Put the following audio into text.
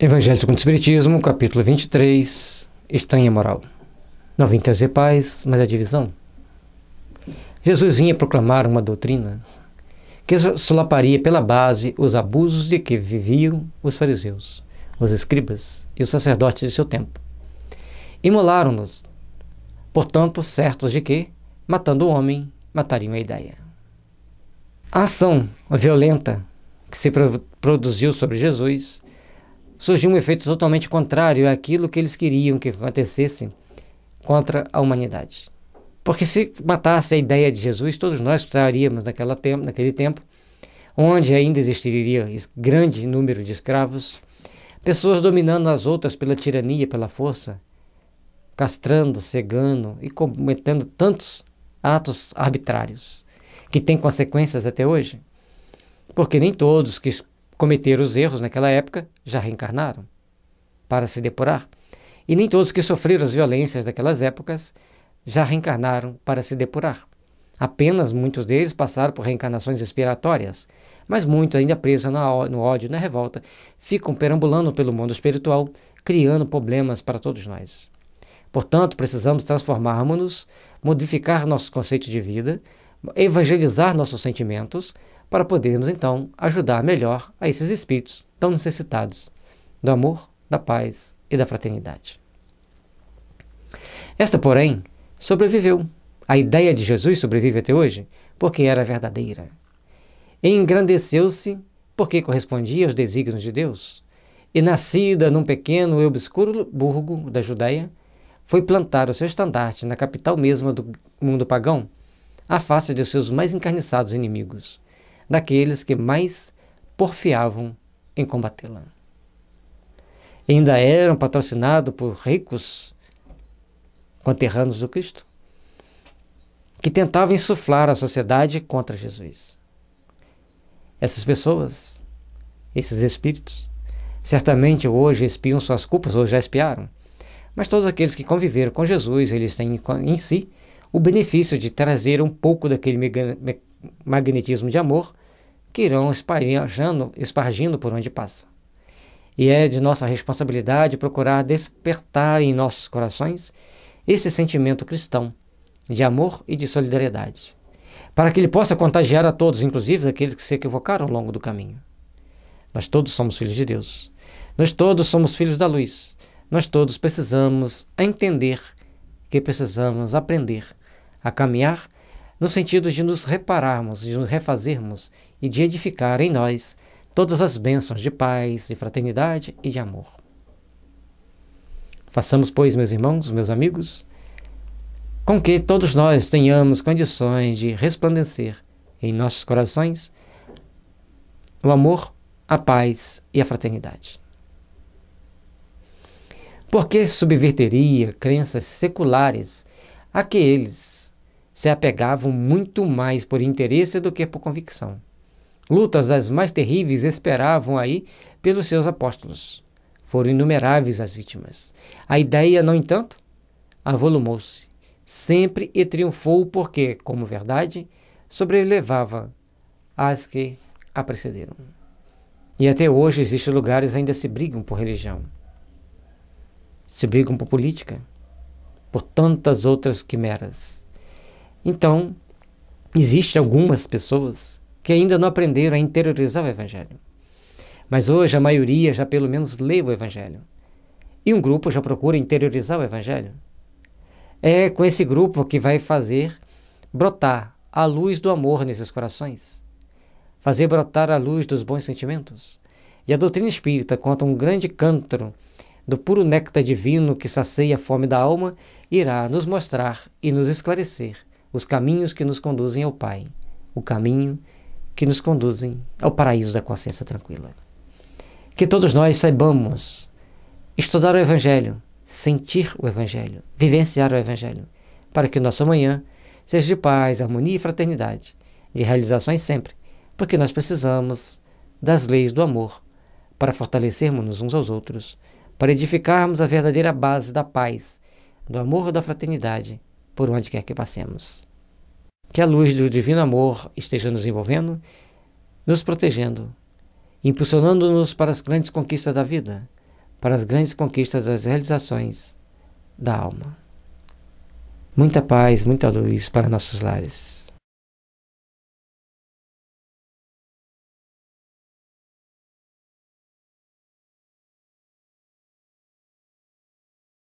Evangelho segundo o Espiritismo, capítulo 23, Estranha Moral. Não vim trazer paz, mas a divisão. Jesus vinha proclamar uma doutrina que solaparia pela base os abusos de que viviam os fariseus, os escribas e os sacerdotes de seu tempo. Imolaram-nos, portanto, certos de que, matando o homem, matariam a ideia. A ação violenta que se produziu sobre Jesus surgiu um efeito totalmente contrário àquilo que eles queriam que acontecesse contra a humanidade. Porque se matasse a ideia de Jesus, todos nós estaríamos naquela tempo, naquele tempo, onde ainda existiria grande número de escravos, pessoas dominando as outras pela tirania, pela força, castrando, cegando e cometendo tantos atos arbitrários que têm consequências até hoje. Porque nem todos que cometeram os erros naquela época já reencarnaram para se depurar. E nem todos que sofreram as violências daquelas épocas já reencarnaram para se depurar. Apenas muitos deles passaram por reencarnações expiratórias, mas muitos, ainda presos no ódio e na revolta, ficam perambulando pelo mundo espiritual, criando problemas para todos nós. Portanto, precisamos transformarmos-nos, modificar nossos conceitos de vida, evangelizar nossos sentimentos, para podermos então ajudar melhor a esses espíritos tão necessitados do amor, da paz e da fraternidade. Esta, porém, sobreviveu. A ideia de Jesus sobrevive até hoje porque era verdadeira. Engrandeceu-se porque correspondia aos desígnios de Deus. E nascida num pequeno e obscuro burgo da Judéia, foi plantar o seu estandarte na capital mesma do mundo pagão, à face de seus mais encarniçados inimigos, daqueles que mais porfiavam em combatê-la. Ainda eram patrocinados por ricos conterrâneos do Cristo, que tentavam insuflar a sociedade contra Jesus. Essas pessoas, esses espíritos, certamente hoje espiam suas culpas, ou já espiaram, mas todos aqueles que conviveram com Jesus, eles têm em si o benefício de trazer um pouco daquele magnetismo de amor que irão espalhando, espargindo por onde passam. E é de nossa responsabilidade procurar despertar em nossos corações esse sentimento cristão de amor e de solidariedade, para que ele possa contagiar a todos, inclusive aqueles que se equivocaram ao longo do caminho. Nós todos somos filhos de Deus. Nós todos somos filhos da luz. Nós todos precisamos entender que precisamos aprender a caminhar no sentido de nos repararmos, de nos refazermos e de edificar em nós todas as bênçãos de paz, de fraternidade e de amor. Façamos, pois, meus irmãos, meus amigos, com que todos nós tenhamos condições de resplandecer em nossos corações o amor, a paz e a fraternidade. Porque subverteria crenças seculares a que eles se apegavam muito mais por interesse do que por convicção. Lutas as mais terríveis esperavam aí pelos seus apóstolos. Foram inumeráveis as vítimas. A ideia, no entanto, avolumou-se sempre e triunfou porque, como verdade, sobrelevava as que a precederam. E até hoje existem lugares ainda se brigam por religião, se brigam por política, por tantas outras quimeras. Então, existem algumas pessoas que ainda não aprenderam a interiorizar o Evangelho. Mas hoje a maioria já pelo menos lê o Evangelho. E um grupo já procura interiorizar o Evangelho. É com esse grupo que vai fazer brotar a luz do amor nesses corações, fazer brotar a luz dos bons sentimentos. E a doutrina espírita conta um grande cântaro do puro néctar divino que sacia a fome da alma, irá nos mostrar e nos esclarecer os caminhos que nos conduzem ao Pai, o caminho que nos conduzem ao paraíso da consciência tranquila. Que todos nós saibamos estudar o Evangelho, sentir o Evangelho, vivenciar o Evangelho, para que o nosso amanhã seja de paz, harmonia e fraternidade, de realizações sempre, porque nós precisamos das leis do amor para fortalecermos uns aos outros, para edificarmos a verdadeira base da paz, do amor e da fraternidade, por onde quer que passemos. Que a luz do divino amor esteja nos envolvendo, nos protegendo, impulsionando-nos para as grandes conquistas da vida, para as grandes conquistas das realizações da alma. Muita paz, muita luz para nossos lares.